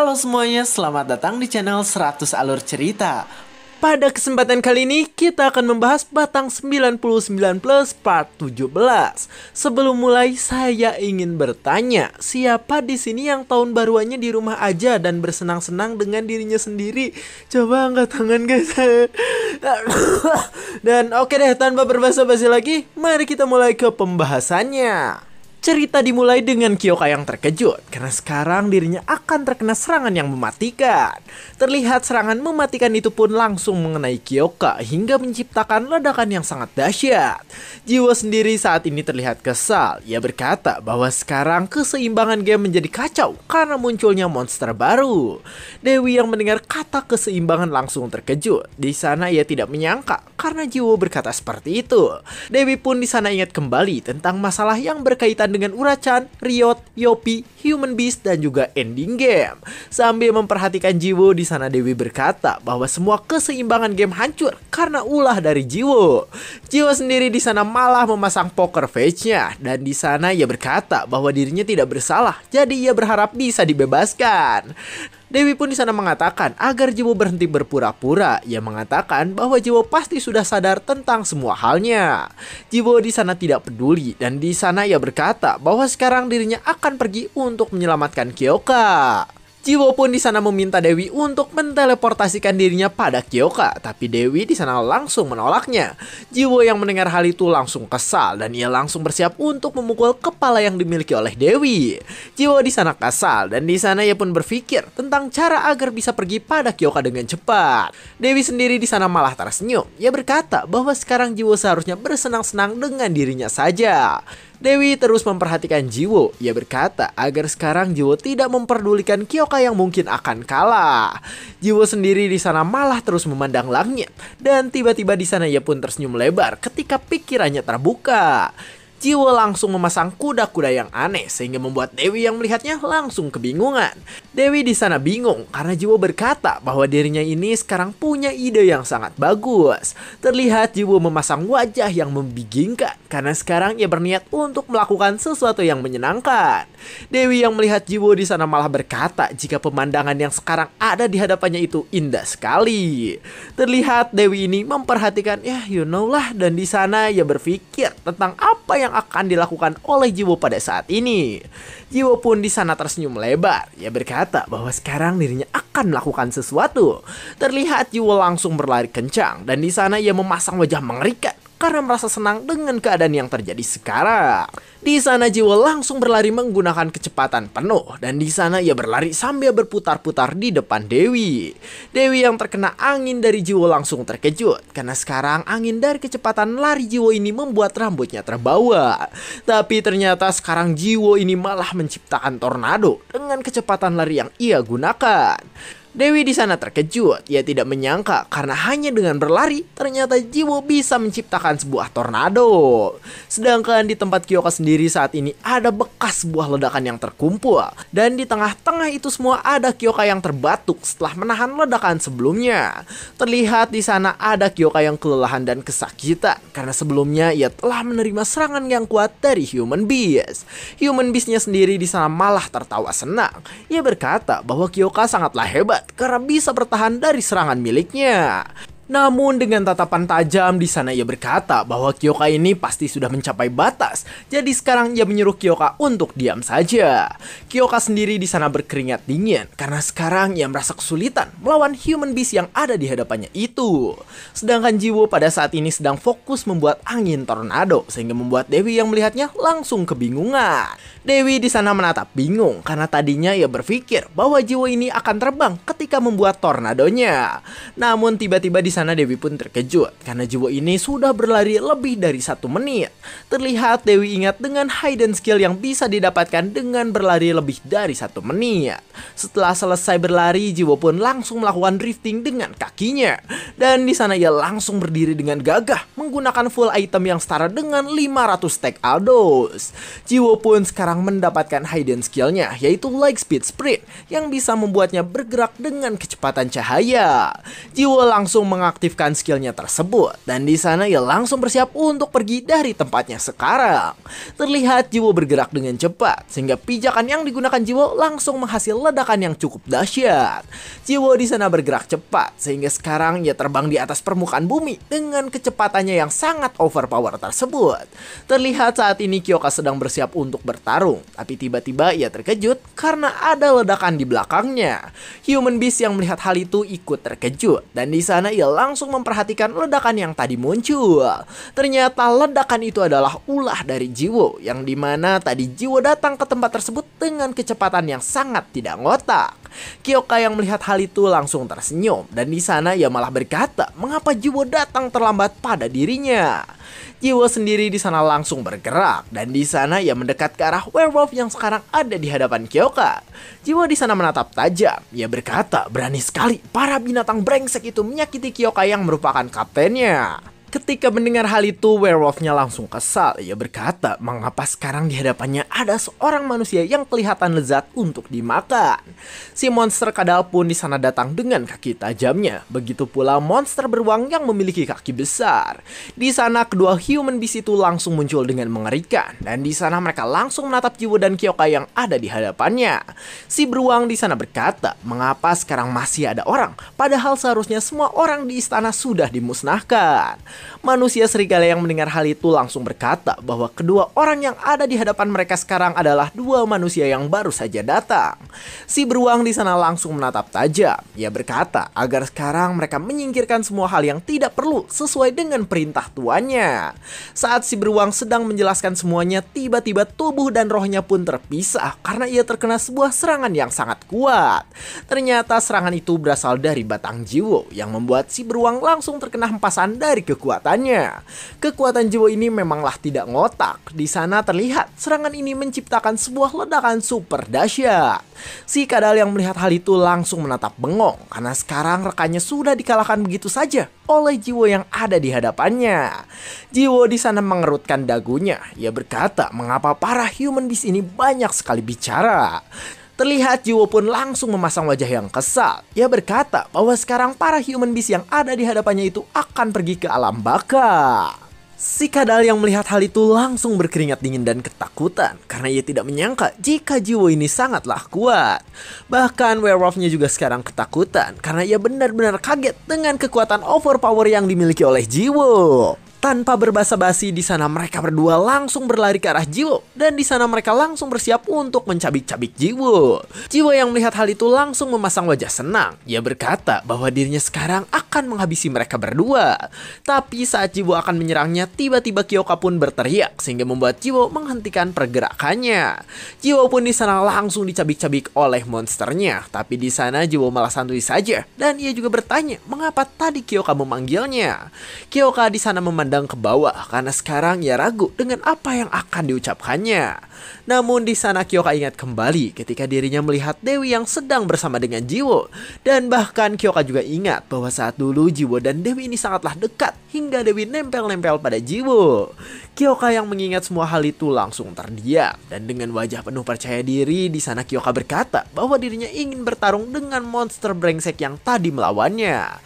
Halo semuanya, selamat datang di channel 100 Alur Cerita. Pada kesempatan kali ini, kita akan membahas Batang 99 Plus Part 17. Sebelum mulai, saya ingin bertanya, siapa di sini yang tahun baruannya di rumah aja dan bersenang-senang dengan dirinya sendiri? Coba angkat tangan guys. dan oke okay deh, tanpa berbahasa basi lagi, mari kita mulai ke pembahasannya. Cerita dimulai dengan Kyoka yang terkejut karena sekarang dirinya akan terkena serangan yang mematikan. Terlihat serangan mematikan itu pun langsung mengenai Kyoka hingga menciptakan ledakan yang sangat dahsyat. Jiwa sendiri saat ini terlihat kesal. Ia berkata bahwa sekarang keseimbangan game menjadi kacau karena munculnya monster baru. Dewi yang mendengar kata keseimbangan langsung terkejut. Di sana ia tidak menyangka karena Jiwo berkata seperti itu. Dewi pun di sana ingat kembali tentang masalah yang berkaitan ditambahkan dengan Urachan, Riot, Yopi, Human Beast, dan juga ending game. Sambil memperhatikan Jiwo, di sana Dewi berkata bahwa semua keseimbangan game hancur karena ulah dari Jiwo. Jiwo sendiri di sana malah memasang poker face-nya dan di sana ia berkata bahwa dirinya tidak bersalah, jadi ia berharap bisa dibebaskan. Dewi pun di sana mengatakan agar Jiwo berhenti berpura-pura. Ia mengatakan bahwa Jiwo pasti sudah sadar tentang semua halnya. Jiwo di sana tidak peduli dan di sana ia berkata bahwa sekarang dirinya akan pergi untuk menyelamatkan Kyoka. Jiwo pun di sana meminta Dewi untuk menteleportasikan dirinya pada Kyoka, tapi Dewi di sana langsung menolaknya. Jiwo yang mendengar hal itu langsung kesal dan ia langsung bersiap untuk memukul kepala yang dimiliki oleh Dewi. Jiwo di sana kesal dan di sana ia pun berpikir tentang cara agar bisa pergi pada Kyoka dengan cepat. Dewi sendiri di sana malah tersenyum. Ia berkata bahwa sekarang Jiwo seharusnya bersenang-senang dengan dirinya saja. Dewi terus memperhatikan Jiwo. Ia berkata agar sekarang Jiwo tidak memperdulikan Kyoka yang mungkin akan kalah. Jiwo sendiri di sana malah terus memandang langit. Dan tiba-tiba di sana ia pun tersenyum lebar ketika pikirannya terbuka. Jiwo langsung memasang kuda-kuda yang aneh sehingga membuat Dewi yang melihatnya langsung kebingungan. Dewi di sana bingung karena Jiwo berkata bahwa dirinya ini sekarang punya ide yang sangat bagus. Terlihat Jiwo memasang wajah yang membingungkan karena sekarang ia berniat untuk melakukan sesuatu yang menyenangkan. Dewi yang melihat Jiwo di sana malah berkata jika pemandangan yang sekarang ada di hadapannya itu indah sekali. Terlihat Dewi ini memperhatikan ya you know lah dan di sana ia berpikir tentang apa yang yang akan dilakukan oleh Jiwo pada saat ini. Jiwo pun di sana tersenyum lebar. Ia berkata bahwa sekarang dirinya akan melakukan sesuatu. Terlihat Jiwo langsung berlari kencang dan di sana ia memasang wajah mengerikan karena merasa senang dengan keadaan yang terjadi sekarang. Di sana Jiwo langsung berlari menggunakan kecepatan penuh dan di sana ia berlari sambil berputar-putar di depan Dewi. Dewi yang terkena angin dari Jiwo langsung terkejut karena sekarang angin dari kecepatan lari Jiwo ini membuat rambutnya terbawa. Tapi ternyata sekarang Jiwo ini malah menciptakan tornado dengan kecepatan lari yang ia gunakan. Dewi di sana terkejut. Ia tidak menyangka karena hanya dengan berlari ternyata Jiwo bisa menciptakan sebuah tornado. Sedangkan di tempat Kyoka sendiri sendiri saat ini ada bekas buah ledakan yang terkumpul. Dan di tengah-tengah itu semua ada Kyoka yang terbatuk setelah menahan ledakan sebelumnya. Terlihat di sana ada Kyoka yang kelelahan dan kesakitan karena sebelumnya ia telah menerima serangan yang kuat dari human beast. Human beastnya sendiri di sana malah tertawa senang. Ia berkata bahwa Kyoka sangatlah hebat karena bisa bertahan dari serangan miliknya. Namun dengan tatapan tajam di sana ia berkata bahwa Kyoka ini pasti sudah mencapai batas. Jadi sekarang ia menyuruh Kyoka untuk diam saja. Kyoka sendiri di sana berkeringat dingin karena sekarang ia merasa kesulitan melawan human beast yang ada di hadapannya itu. Sedangkan Jiwo pada saat ini sedang fokus membuat angin tornado sehingga membuat Dewi yang melihatnya langsung kebingungan. Dewi di sana menatap bingung karena tadinya ia berpikir bahwa Jiwo ini akan terbang ketika membuat tornadonya. Namun tiba-tiba di sana Dewi pun terkejut karena jiwa ini sudah berlari lebih dari satu menit. Terlihat Dewi ingat dengan hidden skill yang bisa didapatkan dengan berlari lebih dari satu menit. Setelah selesai berlari, jiwa pun langsung melakukan drifting dengan kakinya. Dan di sana ia langsung berdiri dengan gagah menggunakan full item yang setara dengan 500 stack Aldos. Jiwo pun sekarang mendapatkan hidden skillnya yaitu Light Speed Sprint yang bisa membuatnya bergerak dengan kecepatan cahaya. Jiwo langsung mengaku mengaktifkan skillnya tersebut dan di sana ia langsung bersiap untuk pergi dari tempatnya sekarang. Terlihat Jiwo bergerak dengan cepat sehingga pijakan yang digunakan Jiwo langsung menghasil ledakan yang cukup dahsyat. Jiwo di sana bergerak cepat sehingga sekarang ia terbang di atas permukaan bumi dengan kecepatannya yang sangat overpower tersebut. Terlihat saat ini Kyoka sedang bersiap untuk bertarung, tapi tiba-tiba ia terkejut karena ada ledakan di belakangnya. Human Beast yang melihat hal itu ikut terkejut dan di sana ia langsung memperhatikan ledakan yang tadi muncul. Ternyata ledakan itu adalah ulah dari Jiwo, yang dimana tadi Jiwo datang ke tempat tersebut dengan kecepatan yang sangat tidak ngotak. Kyoka yang melihat hal itu langsung tersenyum dan di sana ia malah berkata mengapa Jiwo datang terlambat pada dirinya jiwa sendiri di sana langsung bergerak dan di sana ia mendekat ke arah werewolf yang sekarang ada di hadapan Kyoka. Jiwa di sana menatap tajam. Ia berkata, berani sekali para binatang brengsek itu menyakiti Kyoka yang merupakan kaptennya. Ketika mendengar hal itu, werewolfnya langsung kesal. Ia berkata, mengapa sekarang di hadapannya ada seorang manusia yang kelihatan lezat untuk dimakan. Si monster kadal pun di sana datang dengan kaki tajamnya. Begitu pula monster beruang yang memiliki kaki besar. Di sana kedua human beast itu langsung muncul dengan mengerikan. Dan di sana mereka langsung menatap jiwa dan Kyoka yang ada di hadapannya. Si beruang di sana berkata, mengapa sekarang masih ada orang? Padahal seharusnya semua orang di istana sudah dimusnahkan. Manusia serigala yang mendengar hal itu langsung berkata bahwa kedua orang yang ada di hadapan mereka sekarang adalah dua manusia yang baru saja datang. Si beruang di sana langsung menatap tajam. Ia berkata agar sekarang mereka menyingkirkan semua hal yang tidak perlu sesuai dengan perintah tuannya. Saat si beruang sedang menjelaskan semuanya, tiba-tiba tubuh dan rohnya pun terpisah karena ia terkena sebuah serangan yang sangat kuat. Ternyata serangan itu berasal dari batang jiwo yang membuat si beruang langsung terkena hempasan dari kekuatan kekuatannya. Kekuatan jiwa ini memanglah tidak ngotak. Di sana terlihat serangan ini menciptakan sebuah ledakan super dahsyat. Si Kadal yang melihat hal itu langsung menatap bengong karena sekarang rekannya sudah dikalahkan begitu saja oleh jiwa yang ada di hadapannya. Jiwo di sana mengerutkan dagunya. Ia berkata, "Mengapa para human beast ini banyak sekali bicara?" Terlihat Jiwo pun langsung memasang wajah yang kesal. Ia berkata bahwa sekarang para human beast yang ada di hadapannya itu akan pergi ke alam baka. Si kadal yang melihat hal itu langsung berkeringat dingin dan ketakutan karena ia tidak menyangka jika Jiwo ini sangatlah kuat. Bahkan werewolfnya juga sekarang ketakutan karena ia benar-benar kaget dengan kekuatan overpower yang dimiliki oleh Jiwo. Tanpa berbasa-basi di sana mereka berdua langsung berlari ke arah Jiwo dan di sana mereka langsung bersiap untuk mencabik-cabik Jiwo. Jiwo yang melihat hal itu langsung memasang wajah senang. Ia berkata bahwa dirinya sekarang akan menghabisi mereka berdua. Tapi saat Jiwo akan menyerangnya, tiba-tiba Kyoka pun berteriak sehingga membuat Jiwo menghentikan pergerakannya. Jiwo pun di sana langsung dicabik-cabik oleh monsternya, tapi di sana Jiwo malah santui saja dan ia juga bertanya mengapa tadi Kyoka memanggilnya. Kyoka di sana memandang memandang ke bawah karena sekarang ia ragu dengan apa yang akan diucapkannya. Namun di sana Kyoka ingat kembali ketika dirinya melihat Dewi yang sedang bersama dengan Jiwo. Dan bahkan Kyoka juga ingat bahwa saat dulu Jiwo dan Dewi ini sangatlah dekat hingga Dewi nempel-nempel pada Jiwo. Kyoka yang mengingat semua hal itu langsung terdiam dan dengan wajah penuh percaya diri di sana Kyoka berkata bahwa dirinya ingin bertarung dengan monster brengsek yang tadi melawannya.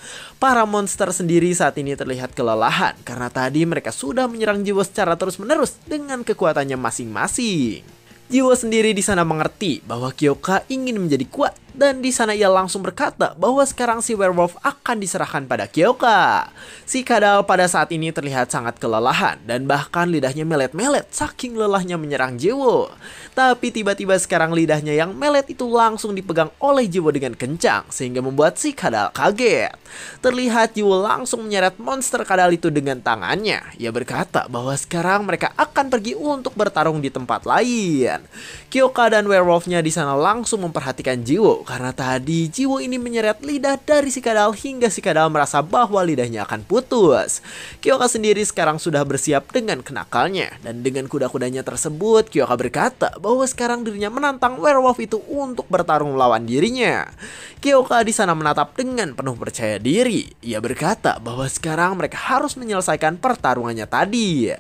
Para monster sendiri saat ini terlihat kelelahan karena tadi mereka sudah menyerang jiwa secara terus-menerus dengan kekuatannya masing-masing. Jiwa sendiri di sana mengerti bahwa Kyoka ingin menjadi kuat dan di sana ia langsung berkata bahwa sekarang si werewolf akan diserahkan pada Kyoka. Si kadal pada saat ini terlihat sangat kelelahan dan bahkan lidahnya melet-melet saking lelahnya menyerang jiwo Tapi tiba-tiba sekarang lidahnya yang melet itu langsung dipegang oleh jiwo dengan kencang sehingga membuat si kadal kaget. Terlihat jiwo langsung menyeret monster kadal itu dengan tangannya. Ia berkata bahwa sekarang mereka akan pergi untuk bertarung di tempat lain. Kyoka dan werewolfnya di sana langsung memperhatikan Jiwo karena tadi Jiwo ini menyeret lidah dari si Kadal hingga si Kadal merasa bahwa lidahnya akan putus. Kyoka sendiri sekarang sudah bersiap dengan kenakalnya dan dengan kuda-kudanya tersebut Kyoka berkata bahwa sekarang dirinya menantang werewolf itu untuk bertarung melawan dirinya. Kyoka di sana menatap dengan penuh percaya diri. Ia berkata bahwa sekarang mereka harus menyelesaikan pertarungannya tadi.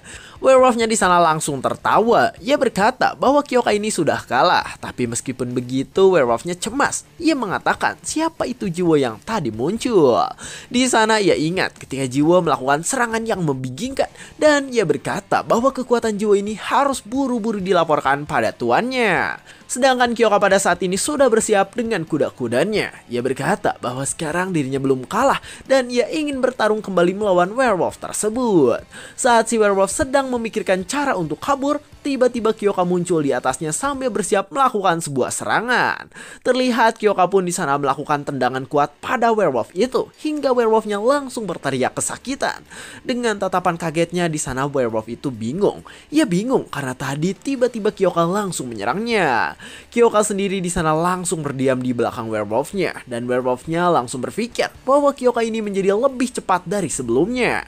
Werewolfnya di sana langsung tertawa. Ia berkata bahwa Kyoka ini sudah kalah. Tapi meskipun begitu, werewolfnya cemas. Ia mengatakan siapa itu jiwa yang tadi muncul. Di sana ia ingat ketika jiwa melakukan serangan yang membingungkan. Dan ia berkata bahwa kekuatan jiwa ini harus buru-buru dilaporkan pada tuannya. Sedangkan Kyoka pada saat ini sudah bersiap dengan kuda-kudanya. Ia berkata bahwa sekarang dirinya belum kalah dan ia ingin bertarung kembali melawan werewolf tersebut. Saat si werewolf sedang memikirkan cara untuk kabur, tiba-tiba Kyoka muncul di atasnya sambil bersiap melakukan sebuah serangan. Terlihat Kyoka pun di sana melakukan tendangan kuat pada werewolf itu hingga werewolfnya langsung berteriak kesakitan. Dengan tatapan kagetnya di sana werewolf itu bingung. Ia bingung karena tadi tiba-tiba Kyoka langsung menyerangnya. Kyoka sendiri di sana langsung berdiam di belakang werewolfnya dan werewolfnya langsung berpikir bahwa Kyoka ini menjadi lebih cepat dari sebelumnya.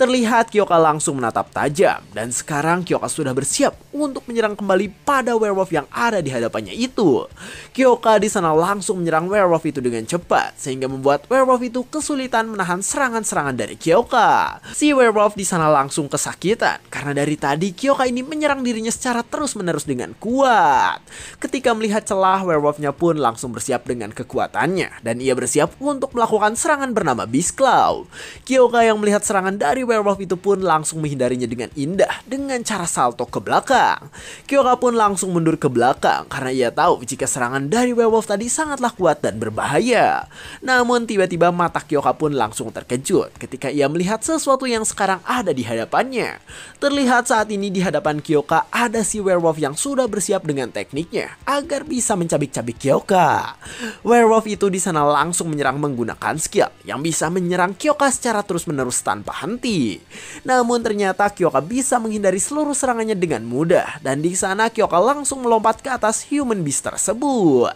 Terlihat Kyoka langsung menatap tajam dan sekarang Kyoka sudah bersiap untuk menyerang kembali pada werewolf yang ada di hadapannya itu. Kyoka di sana langsung menyerang werewolf itu dengan cepat sehingga membuat werewolf itu kesulitan menahan serangan-serangan dari Kyoka. Si werewolf di sana langsung kesakitan karena dari tadi Kyoka ini menyerang dirinya secara terus-menerus dengan kuat. Ketika melihat celah, werewolfnya pun langsung bersiap dengan kekuatannya dan ia bersiap untuk melakukan serangan bernama Beast Claw. Kyoka yang melihat serangan dari werewolf itu pun langsung menghindarinya dengan indah dengan cara salto ke belakang. Kyoka pun langsung mundur ke belakang karena ia tahu jika serangan dari werewolf tadi sangatlah kuat dan berbahaya. Namun tiba-tiba mata Kyoka pun langsung terkejut ketika ia melihat sesuatu yang sekarang ada di hadapannya. Terlihat saat ini di hadapan Kyoka ada si werewolf yang sudah bersiap dengan tekniknya mulutnya agar bisa mencabik-cabik Kyoka. Werewolf itu di sana langsung menyerang menggunakan skill yang bisa menyerang Kyoka secara terus-menerus tanpa henti. Namun ternyata Kyoka bisa menghindari seluruh serangannya dengan mudah dan di sana Kyoka langsung melompat ke atas human beast tersebut.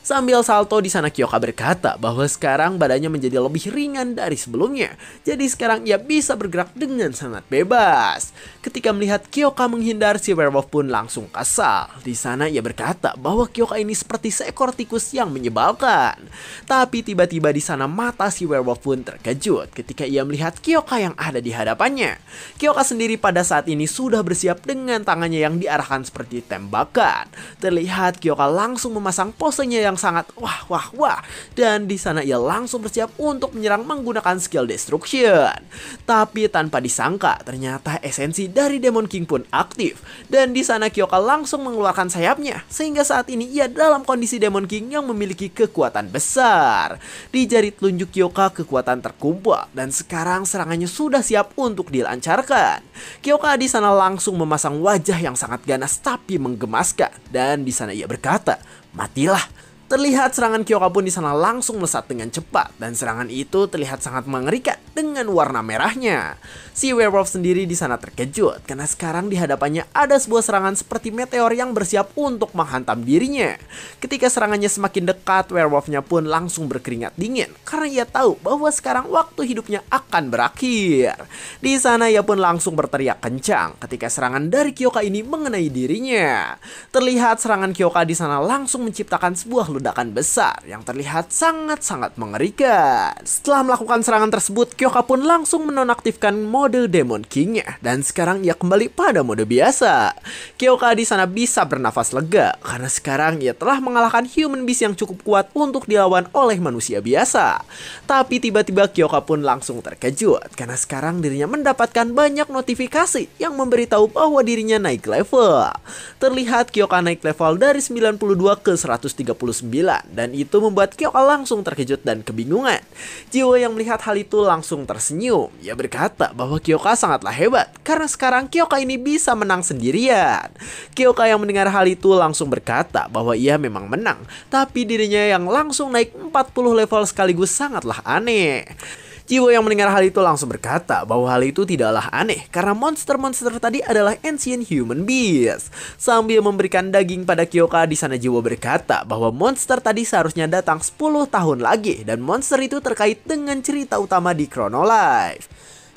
Sambil salto di sana Kyoka berkata bahwa sekarang badannya menjadi lebih ringan dari sebelumnya. Jadi sekarang ia bisa bergerak dengan sangat bebas. Ketika melihat Kyoka menghindar, si werewolf pun langsung kesal. Di sana ia berkata bahwa Kyoka ini seperti seekor tikus yang menyebalkan. Tapi tiba-tiba di sana mata si werewolf pun terkejut ketika ia melihat Kyoka yang ada di hadapannya. Kyoka sendiri pada saat ini sudah bersiap dengan tangannya yang diarahkan seperti tembakan. Terlihat Kyoka langsung memasang posenya yang yang sangat wah wah wah dan di sana ia langsung bersiap untuk menyerang menggunakan skill destruction. Tapi tanpa disangka ternyata esensi dari Demon King pun aktif dan di sana Kyoka langsung mengeluarkan sayapnya sehingga saat ini ia dalam kondisi Demon King yang memiliki kekuatan besar. Di jari telunjuk Kyoka kekuatan terkumpul dan sekarang serangannya sudah siap untuk dilancarkan. Kyoka di sana langsung memasang wajah yang sangat ganas tapi menggemaskan dan di sana ia berkata, "Matilah." Terlihat serangan Kyoka pun di sana langsung melesat dengan cepat dan serangan itu terlihat sangat mengerikan dengan warna merahnya. Si werewolf sendiri di sana terkejut karena sekarang di hadapannya ada sebuah serangan seperti meteor yang bersiap untuk menghantam dirinya. Ketika serangannya semakin dekat, werewolfnya pun langsung berkeringat dingin karena ia tahu bahwa sekarang waktu hidupnya akan berakhir. Di sana ia pun langsung berteriak kencang ketika serangan dari Kyoka ini mengenai dirinya. Terlihat serangan Kyoka di sana langsung menciptakan sebuah ledakan besar yang terlihat sangat-sangat mengerikan. Setelah melakukan serangan tersebut, Kyoka pun langsung menonaktifkan mode Demon king dan sekarang ia kembali pada mode biasa. Kyoka di sana bisa bernafas lega karena sekarang ia telah mengalahkan human beast yang cukup kuat untuk dilawan oleh manusia biasa. Tapi tiba-tiba Kyoka pun langsung terkejut karena sekarang dirinya mendapatkan banyak notifikasi yang memberitahu bahwa dirinya naik level. Terlihat Kyoka naik level dari 92 ke 139 dan itu membuat Kyoka langsung terkejut dan kebingungan. Jiwo yang melihat hal itu langsung tersenyum. Ia berkata bahwa Kyoka sangatlah hebat karena sekarang Kyoka ini bisa menang sendirian. Kyoka yang mendengar hal itu langsung berkata bahwa ia memang menang, tapi dirinya yang langsung naik 40 level sekaligus sangatlah aneh. Jiwo yang mendengar hal itu langsung berkata bahwa hal itu tidaklah aneh karena monster-monster tadi adalah ancient human beings. Sambil memberikan daging pada Kyoka, di sana Jiwo berkata bahwa monster tadi seharusnya datang 10 tahun lagi dan monster itu terkait dengan cerita utama di Chrono Life.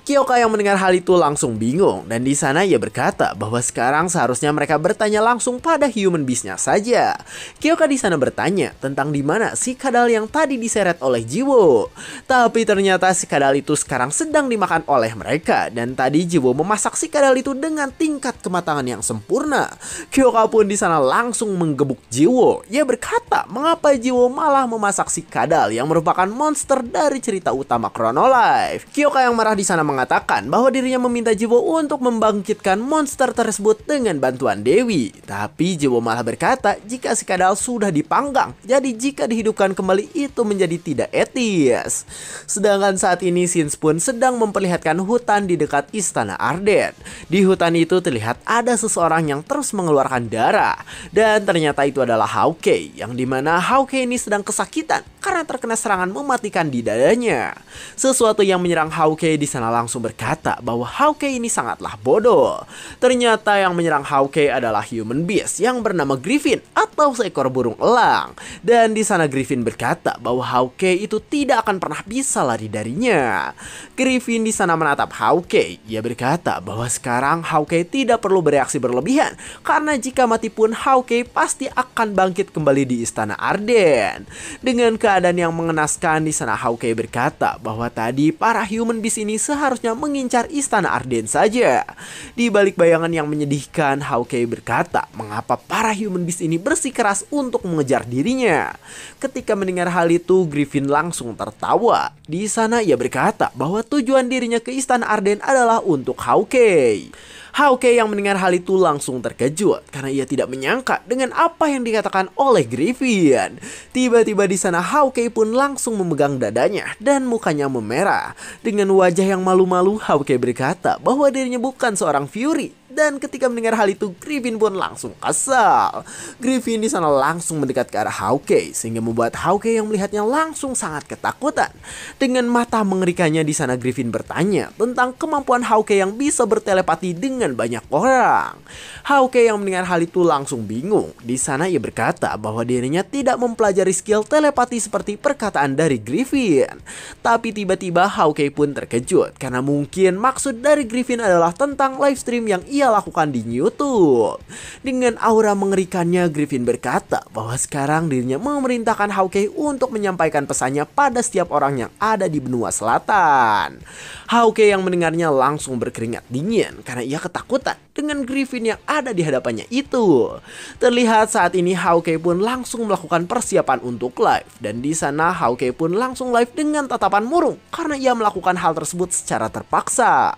Kyoka yang mendengar hal itu langsung bingung dan di sana ia berkata bahwa sekarang seharusnya mereka bertanya langsung pada human beastnya saja. Kyoka di sana bertanya tentang di mana si kadal yang tadi diseret oleh Jiwo. Tapi ternyata si kadal itu sekarang sedang dimakan oleh mereka dan tadi Jiwo memasak si kadal itu dengan tingkat kematangan yang sempurna. Kyoka pun di sana langsung menggebuk Jiwo. Ia berkata mengapa Jiwo malah memasak si kadal yang merupakan monster dari cerita utama Chrono Life. Kyoka yang marah di sana mengatakan bahwa dirinya meminta Jiwo untuk membangkitkan monster tersebut dengan bantuan Dewi. Tapi Jiwo malah berkata jika si kadal sudah dipanggang, jadi jika dihidupkan kembali itu menjadi tidak etis. Sedangkan saat ini Sins pun sedang memperlihatkan hutan di dekat istana Arden. Di hutan itu terlihat ada seseorang yang terus mengeluarkan darah. Dan ternyata itu adalah Hauke, yang dimana Hauke ini sedang kesakitan karena terkena serangan mematikan di dadanya. Sesuatu yang menyerang Hawkeye di sana langsung berkata bahwa Hawkeye ini sangatlah bodoh. Ternyata yang menyerang Hawkeye adalah human beast yang bernama Griffin atau seekor burung elang. Dan di sana Griffin berkata bahwa Hawkeye itu tidak akan pernah bisa lari darinya. Griffin di sana menatap Hawkeye. Ia berkata bahwa sekarang Hawkeye tidak perlu bereaksi berlebihan karena jika mati pun Hawkeye pasti akan bangkit kembali di istana Arden. Dengan ke keadaan yang mengenaskan di sana Hawkeye berkata bahwa tadi para human beast ini seharusnya mengincar istana Arden saja. Di balik bayangan yang menyedihkan, Hawkeye berkata mengapa para human beast ini bersikeras untuk mengejar dirinya. Ketika mendengar hal itu, Griffin langsung tertawa. Di sana ia berkata bahwa tujuan dirinya ke istana Arden adalah untuk Hawkeye. Hauke yang mendengar hal itu langsung terkejut karena ia tidak menyangka dengan apa yang dikatakan oleh Griffin. Tiba-tiba di sana Hauke pun langsung memegang dadanya dan mukanya memerah. Dengan wajah yang malu-malu Hauke berkata bahwa dirinya bukan seorang Fury dan ketika mendengar hal itu, Griffin pun langsung kesal. Griffin di sana langsung mendekat ke arah Hawkeye sehingga membuat Hawkeye yang melihatnya langsung sangat ketakutan. Dengan mata mengerikannya di sana Griffin bertanya tentang kemampuan Hawkeye yang bisa bertelepati dengan banyak orang. Hawkeye yang mendengar hal itu langsung bingung. Di sana ia berkata bahwa dirinya tidak mempelajari skill telepati seperti perkataan dari Griffin. Tapi tiba-tiba Hawkeye pun terkejut karena mungkin maksud dari Griffin adalah tentang live stream yang ia ia lakukan di YouTube. Dengan aura mengerikannya, Griffin berkata bahwa sekarang dirinya memerintahkan Hawkeye untuk menyampaikan pesannya pada setiap orang yang ada di benua selatan. Hawkeye yang mendengarnya langsung berkeringat dingin karena ia ketakutan dengan Griffin yang ada di hadapannya itu. Terlihat saat ini Hawkeye pun langsung melakukan persiapan untuk live dan di sana Hawkeye pun langsung live dengan tatapan murung karena ia melakukan hal tersebut secara terpaksa.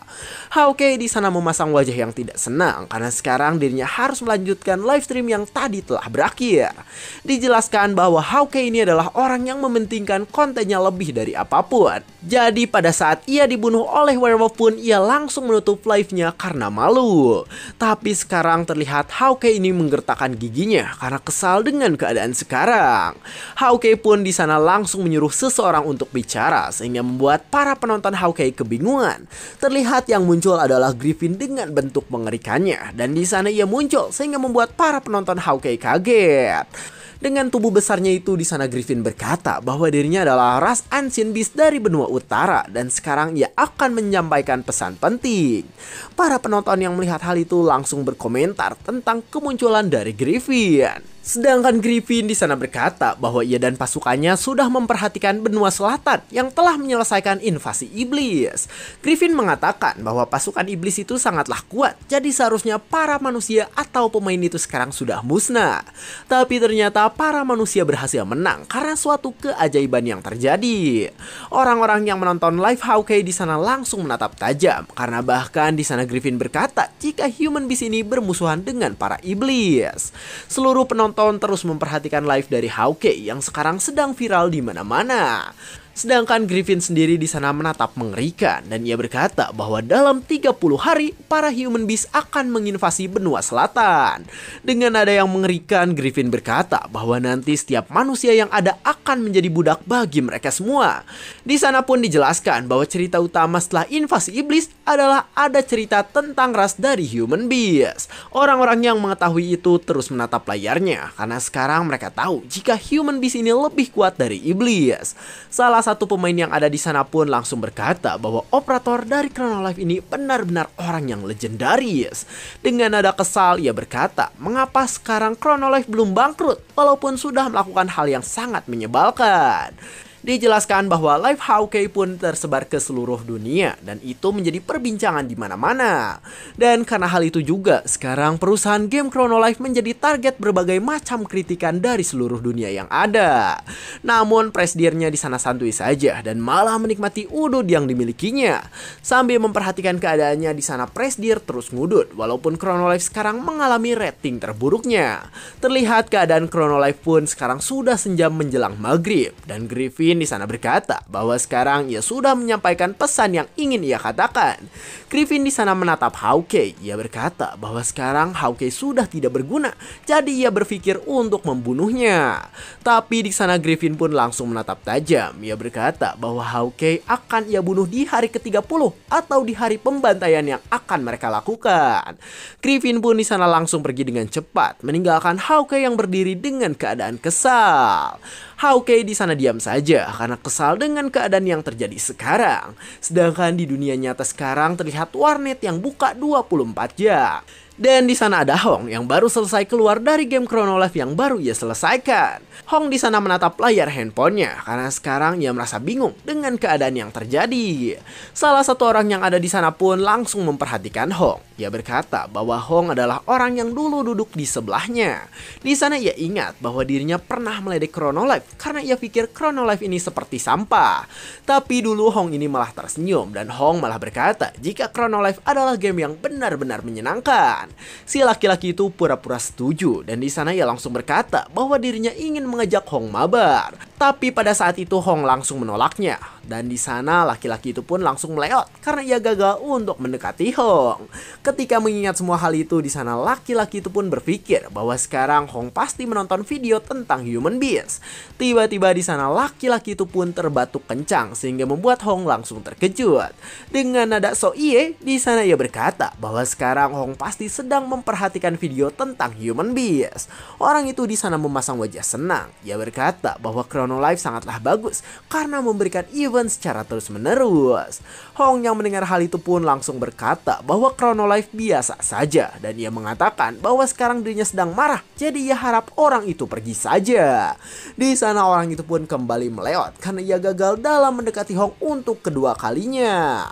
Hawkeye di sana memasang wajah yang tidak senang karena sekarang dirinya harus melanjutkan live stream yang tadi telah berakhir. Dijelaskan bahwa Hawkeye ini adalah orang yang mementingkan kontennya lebih dari apapun. Jadi pada saat ia dibunuh oleh werewolf pun ia langsung menutup live-nya karena malu. Tapi sekarang terlihat Hauke ini menggertakkan giginya karena kesal dengan keadaan sekarang. Hauke pun di sana langsung menyuruh seseorang untuk bicara sehingga membuat para penonton Hauke kebingungan. Terlihat yang muncul adalah Griffin dengan bentuk mengerikannya dan di sana ia muncul sehingga membuat para penonton Hauke kaget. Dengan tubuh besarnya itu, di sana Griffin berkata bahwa dirinya adalah ras ancient beast dari benua utara dan sekarang ia akan menyampaikan pesan penting. Para penonton yang melihat hal itu langsung berkomentar tentang kemunculan dari Griffin. Sedangkan Griffin di sana berkata bahwa ia dan pasukannya sudah memperhatikan benua selatan yang telah menyelesaikan invasi iblis. Griffin mengatakan bahwa pasukan iblis itu sangatlah kuat, jadi seharusnya para manusia atau pemain itu sekarang sudah musnah. Tapi ternyata para manusia berhasil menang karena suatu keajaiban yang terjadi. Orang-orang yang menonton live Hawkeye di sana langsung menatap tajam karena bahkan di sana Griffin berkata jika human bis ini bermusuhan dengan para iblis. Seluruh penonton Tahun terus memperhatikan live dari Hauke yang sekarang sedang viral di mana-mana. Sedangkan Griffin sendiri di sana menatap mengerikan dan ia berkata bahwa dalam 30 hari para human beast akan menginvasi benua selatan. Dengan nada yang mengerikan Griffin berkata bahwa nanti setiap manusia yang ada akan menjadi budak bagi mereka semua. Di sana pun dijelaskan bahwa cerita utama setelah invasi iblis adalah ada cerita tentang ras dari human beast. Orang-orang yang mengetahui itu terus menatap layarnya karena sekarang mereka tahu jika human beast ini lebih kuat dari iblis. Salah satu pemain yang ada di sana pun langsung berkata bahwa operator dari Chrono Life ini benar-benar orang yang legendaris. Dengan nada kesal, ia berkata, mengapa sekarang Chrono Life belum bangkrut walaupun sudah melakukan hal yang sangat menyebalkan dijelaskan bahwa live hauke pun tersebar ke seluruh dunia dan itu menjadi perbincangan di mana-mana. Dan karena hal itu juga, sekarang perusahaan game Chrono Life menjadi target berbagai macam kritikan dari seluruh dunia yang ada. Namun presidirnya di sana santuy saja dan malah menikmati udut yang dimilikinya. Sambil memperhatikan keadaannya di sana presdir terus ngudut walaupun Chrono Life sekarang mengalami rating terburuknya. Terlihat keadaan Chrono Life pun sekarang sudah senjam menjelang maghrib dan Griffin Kevin di sana berkata bahwa sekarang ia sudah menyampaikan pesan yang ingin ia katakan. Griffin di sana menatap Hawkeye. Ia berkata bahwa sekarang Hawkeye sudah tidak berguna, jadi ia berpikir untuk membunuhnya. Tapi di sana Griffin pun langsung menatap tajam. Ia berkata bahwa Hawkeye akan ia bunuh di hari ke-30 atau di hari pembantaian yang akan mereka lakukan. Griffin pun di sana langsung pergi dengan cepat, meninggalkan Hawkeye yang berdiri dengan keadaan kesal. Hauke di sana diam saja karena kesal dengan keadaan yang terjadi sekarang. Sedangkan di dunia nyata sekarang terlihat warnet yang buka 24 jam. Dan di sana ada Hong yang baru selesai keluar dari game Chrono Life yang baru ia selesaikan. Hong di sana menatap layar handphonenya karena sekarang ia merasa bingung dengan keadaan yang terjadi. Salah satu orang yang ada di sana pun langsung memperhatikan Hong. Ia berkata bahwa Hong adalah orang yang dulu duduk di sebelahnya. Di sana ia ingat bahwa dirinya pernah meledek Chrono Life karena ia pikir Chrono Life ini seperti sampah. Tapi dulu Hong ini malah tersenyum dan Hong malah berkata jika Chrono Life adalah game yang benar-benar menyenangkan. Si laki-laki itu pura-pura setuju dan di sana ia langsung berkata bahwa dirinya ingin mengajak Hong mabar. Tapi pada saat itu Hong langsung menolaknya dan di sana laki-laki itu pun langsung meleot karena ia gagal untuk mendekati Hong. Ketika mengingat semua hal itu di sana laki-laki itu pun berpikir bahwa sekarang Hong pasti menonton video tentang human beings. Tiba-tiba di sana laki-laki itu pun terbatuk kencang sehingga membuat Hong langsung terkejut. Dengan nada so iye, di sana ia berkata bahwa sekarang Hong pasti sedang memperhatikan video tentang human bias. Orang itu di sana memasang wajah senang. Ia berkata bahwa Chrono Life sangatlah bagus karena memberikan event secara terus-menerus. Hong yang mendengar hal itu pun langsung berkata bahwa Chrono Life biasa saja dan ia mengatakan bahwa sekarang dirinya sedang marah jadi ia harap orang itu pergi saja. Di sana orang itu pun kembali meleot karena ia gagal dalam mendekati Hong untuk kedua kalinya.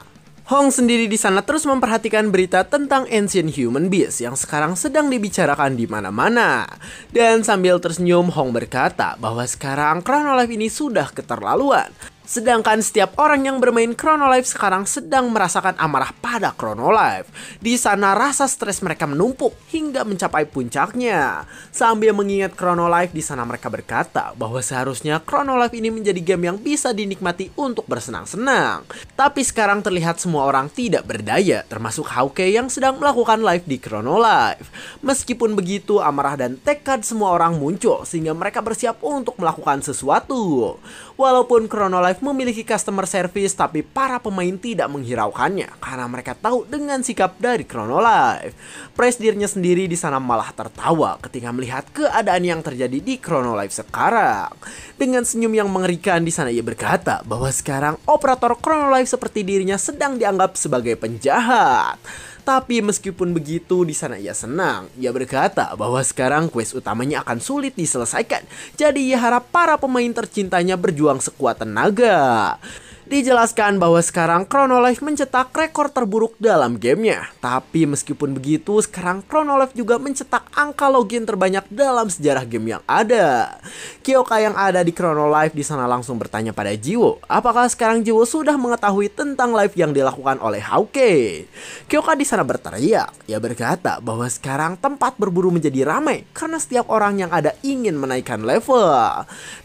Hong sendiri di sana terus memperhatikan berita tentang ancient human beast yang sekarang sedang dibicarakan di mana-mana. Dan sambil tersenyum, Hong berkata bahwa sekarang Crown Life ini sudah keterlaluan. Sedangkan setiap orang yang bermain Chrono Life sekarang sedang merasakan amarah pada Chrono Life Di sana rasa stres mereka menumpuk hingga mencapai puncaknya. Sambil mengingat Chrono Life di sana mereka berkata bahwa seharusnya Chrono Life ini menjadi game yang bisa dinikmati untuk bersenang-senang. Tapi sekarang terlihat semua orang tidak berdaya termasuk Hauke yang sedang melakukan live di Chrono Life Meskipun begitu amarah dan tekad semua orang muncul sehingga mereka bersiap untuk melakukan sesuatu. Walaupun Chrono Life memiliki customer service tapi para pemain tidak menghiraukannya karena mereka tahu dengan sikap dari Chrono Life. Presidennya sendiri di sana malah tertawa ketika melihat keadaan yang terjadi di Chrono Life sekarang. Dengan senyum yang mengerikan di sana ia berkata bahwa sekarang operator Chrono Life seperti dirinya sedang dianggap sebagai penjahat. Tapi meskipun begitu, di sana ia senang. Ia berkata bahwa sekarang quest utamanya akan sulit diselesaikan. Jadi ia harap para pemain tercintanya berjuang sekuat tenaga. Dijelaskan bahwa sekarang Chronolife mencetak rekor terburuk dalam gamenya. Tapi meskipun begitu, sekarang Chronolife juga mencetak angka login terbanyak dalam sejarah game yang ada. Kyoka yang ada di Chronolife di sana langsung bertanya pada Jiwo, apakah sekarang Jiwo sudah mengetahui tentang live yang dilakukan oleh Hauke? Kyoka di sana berteriak, ia berkata bahwa sekarang tempat berburu menjadi ramai karena setiap orang yang ada ingin menaikkan level.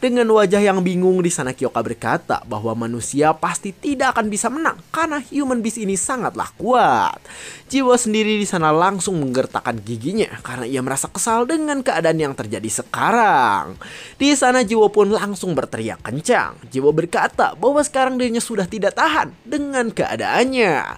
Dengan wajah yang bingung di sana Kyoka berkata bahwa manusia dia pasti tidak akan bisa menang karena human beast ini sangatlah kuat. jiwo sendiri di sana langsung menggertakkan giginya karena ia merasa kesal dengan keadaan yang terjadi sekarang. Di sana jiwo pun langsung berteriak kencang. jiwo berkata bahwa sekarang dirinya sudah tidak tahan dengan keadaannya.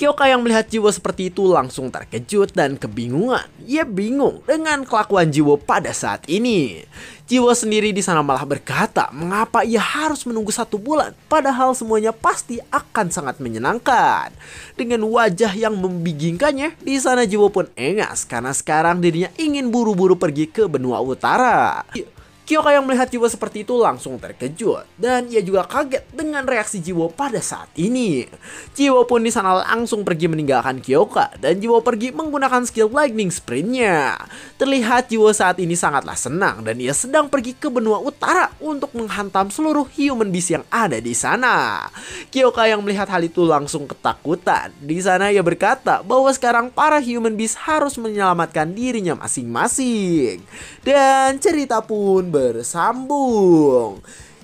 Kyoka yang melihat Jiwo seperti itu langsung terkejut dan kebingungan. Ia bingung dengan kelakuan Jiwo pada saat ini. Jiwo sendiri di sana malah berkata mengapa ia harus menunggu satu bulan padahal semuanya pasti akan sangat menyenangkan. Dengan wajah yang membingungkannya, di sana Jiwo pun engas karena sekarang dirinya ingin buru-buru pergi ke benua utara. Kyoka yang melihat Jiwo seperti itu langsung terkejut dan ia juga kaget dengan reaksi Jiwo pada saat ini. Jiwo pun di sana langsung pergi meninggalkan Kyoka dan Jiwo pergi menggunakan skill Lightning Sprintnya. Terlihat Jiwo saat ini sangatlah senang dan ia sedang pergi ke benua utara untuk menghantam seluruh human beast yang ada di sana. Kyoka yang melihat hal itu langsung ketakutan. Di sana ia berkata bahwa sekarang para human beast harus menyelamatkan dirinya masing-masing. Dan cerita pun bersambung.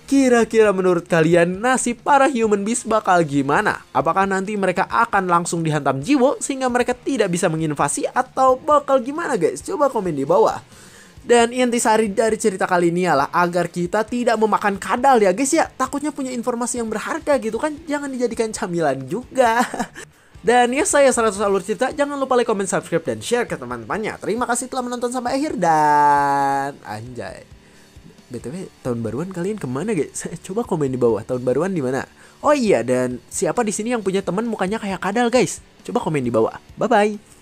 Kira-kira menurut kalian nasib para human beast bakal gimana? Apakah nanti mereka akan langsung dihantam jiwo sehingga mereka tidak bisa menginvasi atau bakal gimana guys? Coba komen di bawah. Dan inti sari dari cerita kali ini adalah agar kita tidak memakan kadal ya guys ya. Takutnya punya informasi yang berharga gitu kan. Jangan dijadikan camilan juga. Dan ya saya 100 alur cerita. Jangan lupa like, komen, subscribe, dan share ke teman-temannya. Terima kasih telah menonton sampai akhir dan anjay btw tahun baruan kalian kemana guys coba komen di bawah tahun baruan di mana oh iya dan siapa di sini yang punya teman mukanya kayak kadal guys coba komen di bawah bye bye